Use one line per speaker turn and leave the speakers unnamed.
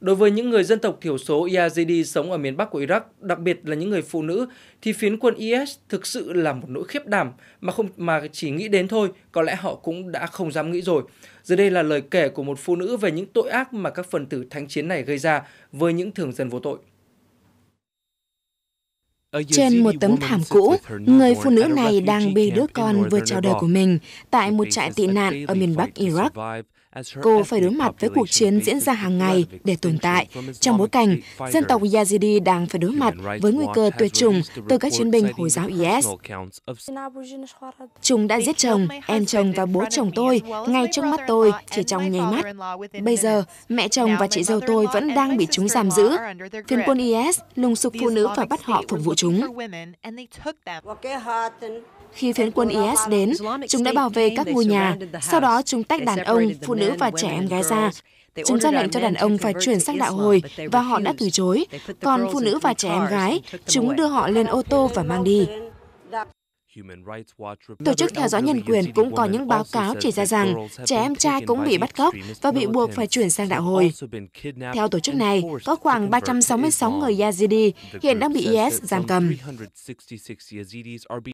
Đối với những người dân tộc thiểu số Yazidi sống ở miền Bắc của Iraq, đặc biệt là những người phụ nữ, thì phiến quân IS thực sự là một nỗi khiếp đảm mà không mà chỉ nghĩ đến thôi, có lẽ họ cũng đã không dám nghĩ rồi. Dưới đây là lời kể của một phụ nữ về những tội ác mà các phần tử thánh chiến này gây ra với những thường dân vô tội. Trên một tấm thảm cũ, người phụ nữ này đang bê đứa con vừa chào đời của
mình tại một trại tị nạn ở miền Bắc Iraq. Cô phải đối mặt với cuộc chiến diễn ra hàng ngày để tồn tại, trong bối cảnh dân tộc Yazidi đang phải đối mặt với nguy cơ tuyệt chủng từ các chiến binh Hồi giáo IS. Chúng đã giết chồng, em chồng và bố chồng tôi ngay trước mắt tôi chỉ trong nháy mắt. Bây giờ, mẹ chồng và chị dâu tôi vẫn đang bị chúng giam giữ. Phiến quân IS lùng sục phụ nữ và bắt họ phục vụ chúng. Khi phiến quân IS đến, chúng đã bảo vệ các ngôi nhà, sau đó chúng tách đàn ông, phụ nữ nữ và trẻ em gái ra. Chúng ra lệnh cho đàn ông phải chuyển sang đạo hồi và họ đã từ chối. Còn phụ nữ và trẻ em gái, chúng đưa họ lên ô tô và mang đi.
Tổ chức theo dõi nhân quyền cũng có những báo cáo chỉ ra rằng trẻ em trai cũng bị bắt cóc và bị buộc phải chuyển sang đạo hồi. Theo tổ chức này, có khoảng 366
người Yazidi hiện đang bị IS giam cầm.